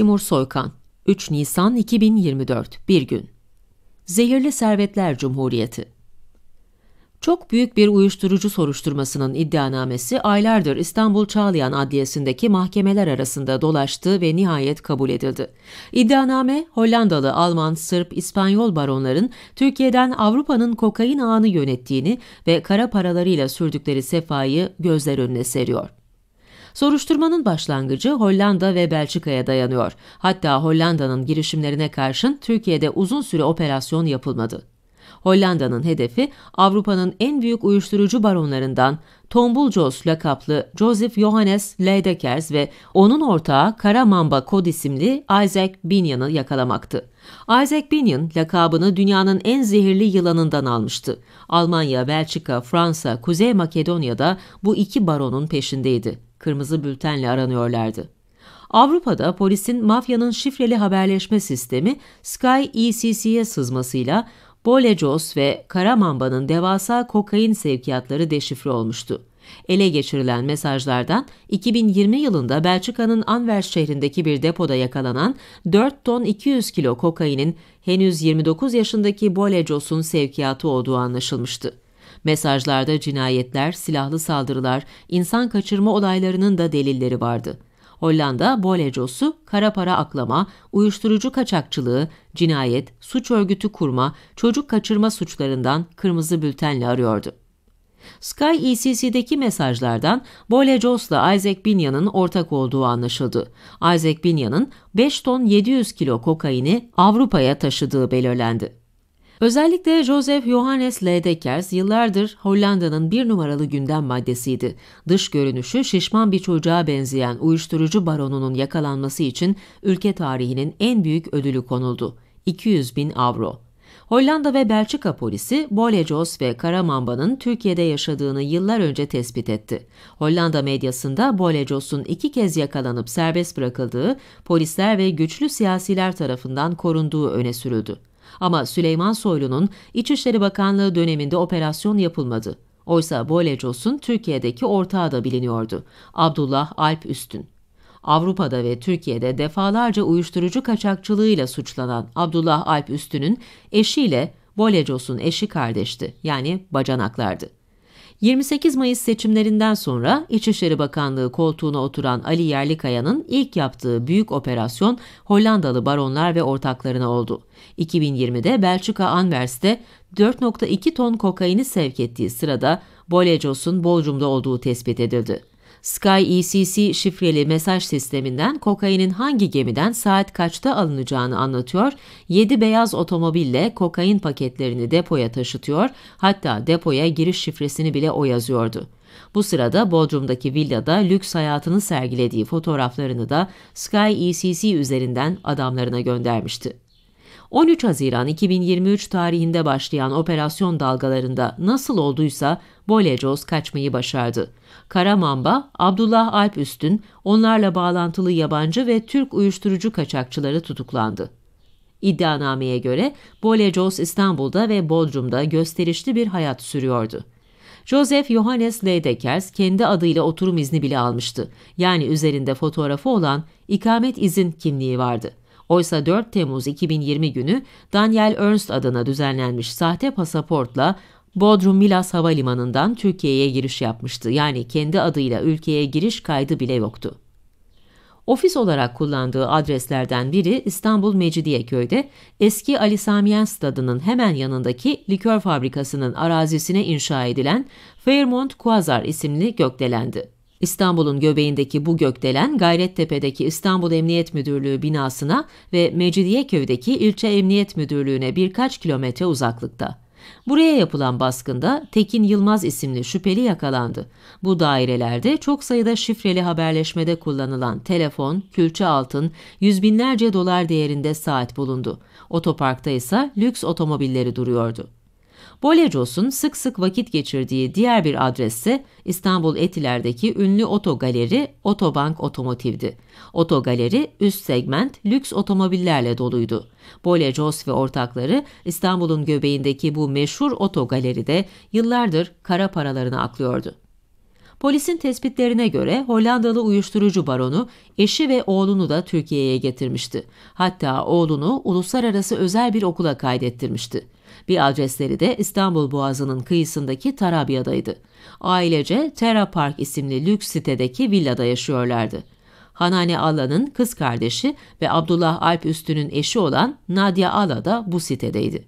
Timur Soykan 3 Nisan 2024 Bir gün Zehirli Servetler Cumhuriyeti çok büyük bir uyuşturucu soruşturmasının iddianamesi aylardır İstanbul Çağlayan Adliyesi'ndeki mahkemeler arasında dolaştı ve nihayet kabul edildi. İddianame, Hollandalı, Alman, Sırp, İspanyol baronların Türkiye'den Avrupa'nın kokain ağını yönettiğini ve kara paralarıyla sürdükleri sefayı gözler önüne seriyor. Soruşturmanın başlangıcı Hollanda ve Belçika'ya dayanıyor. Hatta Hollanda'nın girişimlerine karşın Türkiye'de uzun süre operasyon yapılmadı. Hollanda'nın hedefi Avrupa'nın en büyük uyuşturucu baronlarından Tombulcos lakaplı Joseph Johannes Leidekers ve onun ortağı Karamamba kod isimli Isaac Binion'ı yakalamaktı. Isaac Binion lakabını dünyanın en zehirli yılanından almıştı. Almanya, Belçika, Fransa, Kuzey Makedonya'da bu iki baronun peşindeydi kırmızı bültenle aranıyorlardı. Avrupa'da polisin mafyanın şifreli haberleşme sistemi Sky ECC'ye sızmasıyla Bolecos ve Karamamba'nın devasa kokain sevkiyatları deşifre olmuştu. Ele geçirilen mesajlardan 2020 yılında Belçika'nın Anvers şehrindeki bir depoda yakalanan 4 ton 200 kilo kokainin henüz 29 yaşındaki Bolecos'un sevkiyatı olduğu anlaşılmıştı. Mesajlarda cinayetler, silahlı saldırılar, insan kaçırma olaylarının da delilleri vardı. Hollanda bolecosu kara para aklama, uyuşturucu kaçakçılığı, cinayet, suç örgütü kurma, çocuk kaçırma suçlarından kırmızı bültenle arıyordu. Sky ECC'deki mesajlardan Bole Jos'la Isaac Binyan'ın ortak olduğu anlaşıldı. Isaac Binyan'ın 5 ton 700 kilo kokaini Avrupa'ya taşıdığı belirlendi. Özellikle Joseph Johannes Ledekers yıllardır Hollanda'nın bir numaralı gündem maddesiydi. Dış görünüşü şişman bir çocuğa benzeyen uyuşturucu baronunun yakalanması için ülke tarihinin en büyük ödülü konuldu. 200 bin avro. Hollanda ve Belçika polisi Bolecos ve Karamamba'nın Türkiye'de yaşadığını yıllar önce tespit etti. Hollanda medyasında Bolecos'un iki kez yakalanıp serbest bırakıldığı, polisler ve güçlü siyasiler tarafından korunduğu öne sürüldü. Ama Süleyman Soylu'nun İçişleri Bakanlığı döneminde operasyon yapılmadı. Oysa Bolecos'un Türkiye'deki ortağı da biliniyordu. Abdullah Alp Üstün. Avrupa'da ve Türkiye'de defalarca uyuşturucu kaçakçılığıyla suçlanan Abdullah Alp Üstün'ün eşiyle Bolecos'un eşi kardeşti yani bacanaklardı. 28 Mayıs seçimlerinden sonra İçişleri Bakanlığı koltuğuna oturan Ali Yerlikaya'nın ilk yaptığı büyük operasyon Hollandalı baronlar ve ortaklarına oldu. 2020'de Belçika Anvers'te 4.2 ton kokaini sevk ettiği sırada Bolecos'un Bodrum'da olduğu tespit edildi. Sky ECC şifreli mesaj sisteminden kokainin hangi gemiden saat kaçta alınacağını anlatıyor, 7 beyaz otomobille kokain paketlerini depoya taşıtıyor, hatta depoya giriş şifresini bile o yazıyordu. Bu sırada Bodrum'daki villada lüks hayatını sergilediği fotoğraflarını da Sky ECC üzerinden adamlarına göndermişti. 13 Haziran 2023 tarihinde başlayan operasyon dalgalarında nasıl olduysa Bolecoz kaçmayı başardı. Karamamba, Abdullah Alp Üstün, onlarla bağlantılı yabancı ve Türk uyuşturucu kaçakçıları tutuklandı. İddianameye göre Bolecoz İstanbul'da ve Bodrum'da gösterişli bir hayat sürüyordu. Joseph Johannes Leydekers kendi adıyla oturum izni bile almıştı. Yani üzerinde fotoğrafı olan ikamet izin kimliği vardı. Oysa 4 Temmuz 2020 günü Daniel Ernst adına düzenlenmiş sahte pasaportla Bodrum Milas Havalimanı'ndan Türkiye'ye giriş yapmıştı. Yani kendi adıyla ülkeye giriş kaydı bile yoktu. Ofis olarak kullandığı adreslerden biri İstanbul Mecidiyeköy'de eski Ali Samiyen Stadı'nın hemen yanındaki likör fabrikasının arazisine inşa edilen Fairmont Quasar isimli gökdelendi. İstanbul'un göbeğindeki bu gökdelen Gayrettepe'deki İstanbul Emniyet Müdürlüğü binasına ve Mecidiyeköy'deki ilçe emniyet müdürlüğüne birkaç kilometre uzaklıkta. Buraya yapılan baskında Tekin Yılmaz isimli şüpheli yakalandı. Bu dairelerde çok sayıda şifreli haberleşmede kullanılan telefon, külçe altın, yüz binlerce dolar değerinde saat bulundu. Otoparkta ise lüks otomobilleri duruyordu. Bolecos'un sık sık vakit geçirdiği diğer bir adresse İstanbul Etiler'deki ünlü otogaleri Otobank Otomotiv'di. Otogaleri üst segment lüks otomobillerle doluydu. Bolecos ve ortakları İstanbul'un göbeğindeki bu meşhur Oto Galeri'de yıllardır kara paralarını aklıyordu. Polisin tespitlerine göre Hollandalı uyuşturucu baronu eşi ve oğlunu da Türkiye'ye getirmişti. Hatta oğlunu uluslararası özel bir okula kaydettirmişti. Bir adresleri de İstanbul Boğazı'nın kıyısındaki Tarabya'daydı. Ailece Terra Park isimli lüks sitedeki villada yaşıyorlardı. Hanane Ala'nın kız kardeşi ve Abdullah Alp Üstü'nün eşi olan Nadia Ala da bu sitedeydi.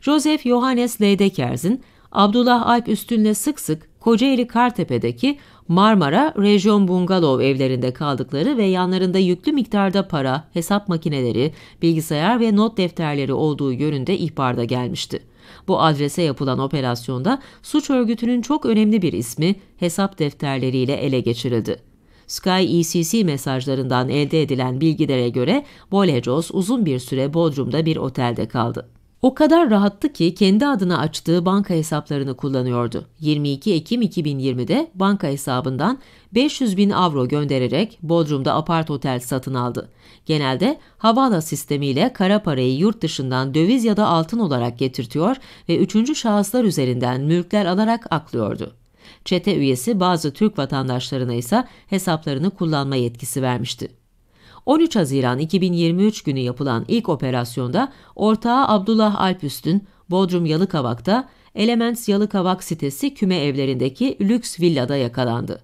Joseph Johannes Leydekerzin Abdullah Alp Üstün'le sık sık Kocaeli Kartepe'deki Marmara, rejyon bungalov evlerinde kaldıkları ve yanlarında yüklü miktarda para, hesap makineleri, bilgisayar ve not defterleri olduğu yönünde ihbarda gelmişti. Bu adrese yapılan operasyonda suç örgütünün çok önemli bir ismi hesap defterleriyle ele geçirildi. Sky ECC mesajlarından elde edilen bilgilere göre Bolejos uzun bir süre Bodrum'da bir otelde kaldı. O kadar rahattı ki kendi adına açtığı banka hesaplarını kullanıyordu. 22 Ekim 2020'de banka hesabından 500 bin avro göndererek Bodrum'da apart otel satın aldı. Genelde havala sistemiyle kara parayı yurt dışından döviz ya da altın olarak getirtiyor ve üçüncü şahıslar üzerinden mülkler alarak aklıyordu. Çete üyesi bazı Türk vatandaşlarına ise hesaplarını kullanma yetkisi vermişti. 13 Haziran 2023 günü yapılan ilk operasyonda ortağı Abdullah Alpüstün, Bodrum Yalıkavak'ta Elements Yalıkavak sitesi küme evlerindeki lüks villada yakalandı.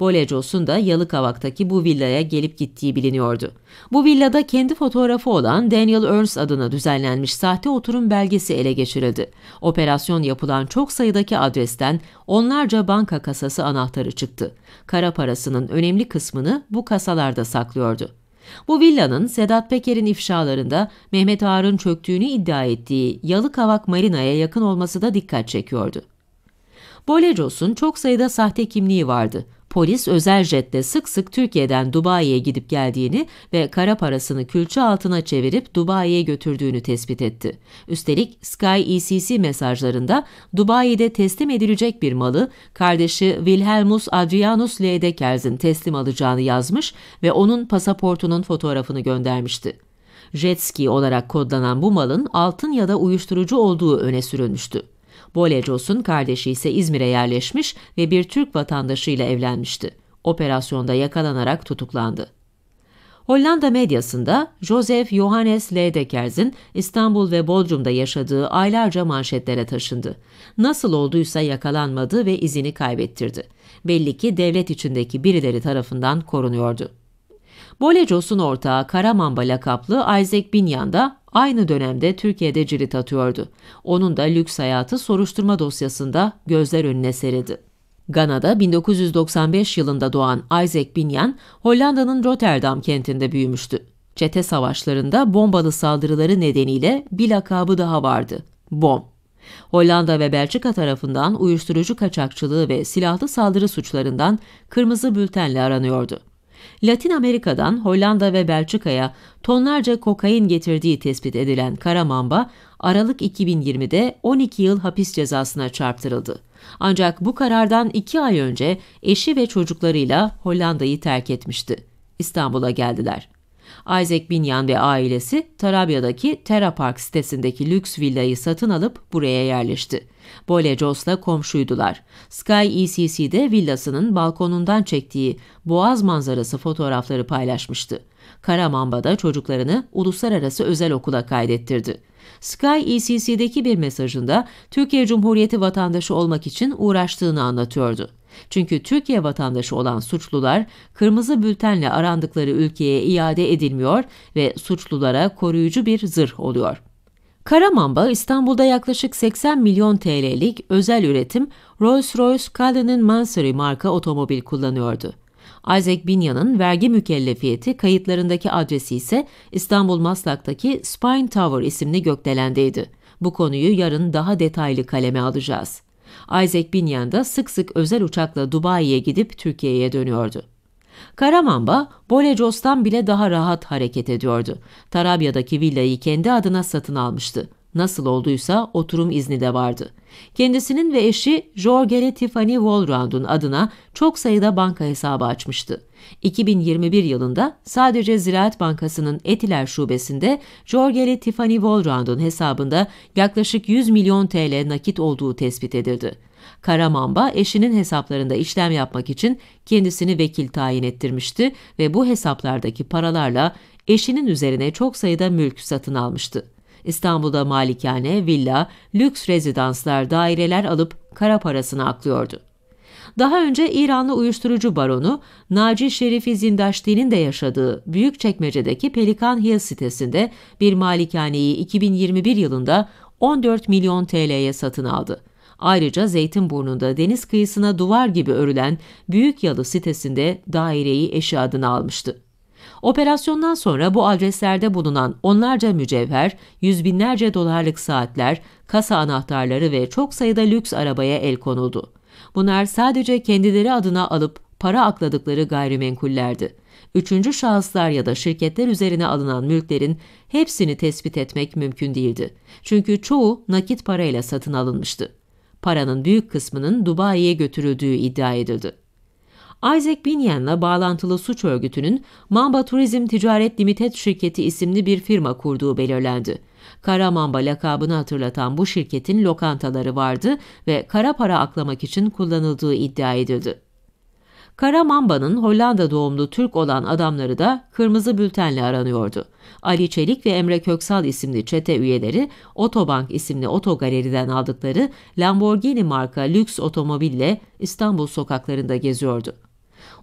Bolecos'un da Yalıkavak'taki bu villaya gelip gittiği biliniyordu. Bu villada kendi fotoğrafı olan Daniel Ernst adına düzenlenmiş sahte oturum belgesi ele geçirildi. Operasyon yapılan çok sayıdaki adresten onlarca banka kasası anahtarı çıktı. Kara parasının önemli kısmını bu kasalarda saklıyordu. Bu villanın Sedat Peker'in ifşalarında Mehmet Ağar'ın çöktüğünü iddia ettiği Yalıkavak Marina'ya yakın olması da dikkat çekiyordu. Bolecos'un çok sayıda sahte kimliği vardı polis özel jetle sık sık Türkiye'den Dubai'ye gidip geldiğini ve kara parasını külçe altına çevirip Dubai'ye götürdüğünü tespit etti. Üstelik Sky ECC mesajlarında Dubai'de teslim edilecek bir malı kardeşi Wilhelmus Adrianus Ledekerz'in teslim alacağını yazmış ve onun pasaportunun fotoğrafını göndermişti. Jetski olarak kodlanan bu malın altın ya da uyuşturucu olduğu öne sürülmüştü. Bolecos'un kardeşi ise İzmir'e yerleşmiş ve bir Türk vatandaşıyla evlenmişti. Operasyonda yakalanarak tutuklandı. Hollanda medyasında Joseph Johannes Ledekerz'in İstanbul ve Bodrum'da yaşadığı aylarca manşetlere taşındı. Nasıl olduysa yakalanmadı ve izini kaybettirdi. Belli ki devlet içindeki birileri tarafından korunuyordu. Bolecos'un ortağı Karamamba lakaplı Isaac Binyan da aynı dönemde Türkiye'de cirit atıyordu. Onun da lüks hayatı soruşturma dosyasında gözler önüne serildi. Gana'da 1995 yılında doğan Isaac Binyan, Hollanda'nın Rotterdam kentinde büyümüştü. Çete savaşlarında bombalı saldırıları nedeniyle bir lakabı daha vardı. Bom. Hollanda ve Belçika tarafından uyuşturucu kaçakçılığı ve silahlı saldırı suçlarından kırmızı bültenle aranıyordu. Latin Amerika'dan Hollanda ve Belçika'ya tonlarca kokain getirdiği tespit edilen Karamamba, Aralık 2020'de 12 yıl hapis cezasına çarptırıldı. Ancak bu karardan 2 ay önce eşi ve çocuklarıyla Hollanda'yı terk etmişti. İstanbul'a geldiler. Isaac Binyan ve ailesi Tarabya'daki Terra Park sitesindeki lüks villayı satın alıp buraya yerleşti. Bole Jos'la komşuydular. Sky ECC'de villasının balkonundan çektiği boğaz manzarası fotoğrafları paylaşmıştı. da çocuklarını uluslararası özel okula kaydettirdi. Sky ECC'deki bir mesajında Türkiye Cumhuriyeti vatandaşı olmak için uğraştığını anlatıyordu. Çünkü Türkiye vatandaşı olan suçlular kırmızı bültenle arandıkları ülkeye iade edilmiyor ve suçlulara koruyucu bir zırh oluyor. Kara Mamba İstanbul'da yaklaşık 80 milyon TL'lik özel üretim Rolls-Royce Cullinan Mansory marka otomobil kullanıyordu. Isaac Binyan'ın vergi mükellefiyeti kayıtlarındaki adresi ise İstanbul Maslak'taki Spine Tower isimli gökdelendeydi. Bu konuyu yarın daha detaylı kaleme alacağız. Isaac Binyan da sık sık özel uçakla Dubai'ye gidip Türkiye'ye dönüyordu. Karamamba, Bolecos'tan bile daha rahat hareket ediyordu. Tarabya'daki villayı kendi adına satın almıştı. Nasıl olduysa oturum izni de vardı. Kendisinin ve eşi Jorgele Tiffany Wallround'un adına çok sayıda banka hesabı açmıştı. 2021 yılında sadece Ziraat Bankası'nın Etiler Şubesi'nde Jorgele Tiffany Wallround'un hesabında yaklaşık 100 milyon TL nakit olduğu tespit edildi. Karamamba eşinin hesaplarında işlem yapmak için kendisini vekil tayin ettirmişti ve bu hesaplardaki paralarla eşinin üzerine çok sayıda mülk satın almıştı. İstanbul'da malikane, villa, lüks rezidanslar, daireler alıp kara parasını aklıyordu. Daha önce İranlı uyuşturucu baronu Naci Şerifi Zindaşti'nin de yaşadığı Büyükçekmece'deki Pelikan Hill sitesinde bir malikaneyi 2021 yılında 14 milyon TL'ye satın aldı. Ayrıca Zeytinburnu'nda deniz kıyısına duvar gibi örülen Büyük Yalı sitesinde daireyi eşi adına almıştı. Operasyondan sonra bu adreslerde bulunan onlarca mücevher, yüz binlerce dolarlık saatler, kasa anahtarları ve çok sayıda lüks arabaya el konuldu. Bunlar sadece kendileri adına alıp para akladıkları gayrimenkullerdi. Üçüncü şahıslar ya da şirketler üzerine alınan mülklerin hepsini tespit etmek mümkün değildi. Çünkü çoğu nakit parayla satın alınmıştı. Paranın büyük kısmının Dubai'ye götürüldüğü iddia edildi. Isaac Binyan'la bağlantılı suç örgütünün Mamba Turizm Ticaret Limited şirketi isimli bir firma kurduğu belirlendi. Kara Mamba lakabını hatırlatan bu şirketin lokantaları vardı ve kara para aklamak için kullanıldığı iddia edildi. Kara Mamba'nın Hollanda doğumlu Türk olan adamları da kırmızı bültenle aranıyordu. Ali Çelik ve Emre Köksal isimli çete üyeleri Otobank isimli otogaleriden aldıkları Lamborghini marka lüks otomobille İstanbul sokaklarında geziyordu.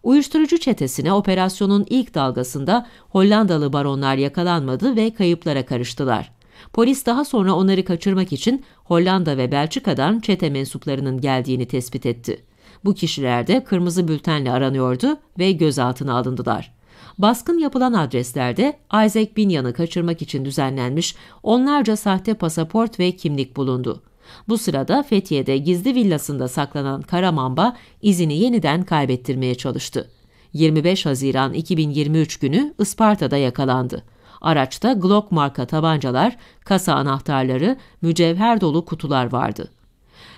Uyuşturucu çetesine operasyonun ilk dalgasında Hollandalı baronlar yakalanmadı ve kayıplara karıştılar. Polis daha sonra onları kaçırmak için Hollanda ve Belçika'dan çete mensuplarının geldiğini tespit etti. Bu kişiler de kırmızı bültenle aranıyordu ve gözaltına alındılar. Baskın yapılan adreslerde Isaac Binyan'ı kaçırmak için düzenlenmiş onlarca sahte pasaport ve kimlik bulundu. Bu sırada Fethiye'de gizli villasında saklanan Karamamba izini yeniden kaybettirmeye çalıştı. 25 Haziran 2023 günü Isparta'da yakalandı. Araçta Glock marka tabancalar, kasa anahtarları, mücevher dolu kutular vardı.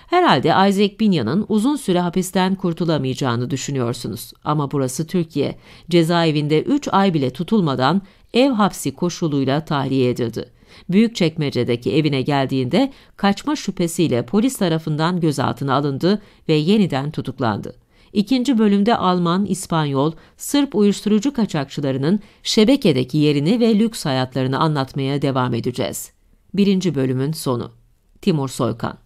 Herhalde Isaac Binya'nın uzun süre hapisten kurtulamayacağını düşünüyorsunuz. Ama burası Türkiye. Cezaevinde 3 ay bile tutulmadan ev hapsi koşuluyla tahliye edildi. Büyükçekmece'deki evine geldiğinde kaçma şüphesiyle polis tarafından gözaltına alındı ve yeniden tutuklandı. İkinci bölümde Alman, İspanyol, Sırp uyuşturucu kaçakçılarının şebekedeki yerini ve lüks hayatlarını anlatmaya devam edeceğiz. Birinci bölümün sonu. Timur Soykan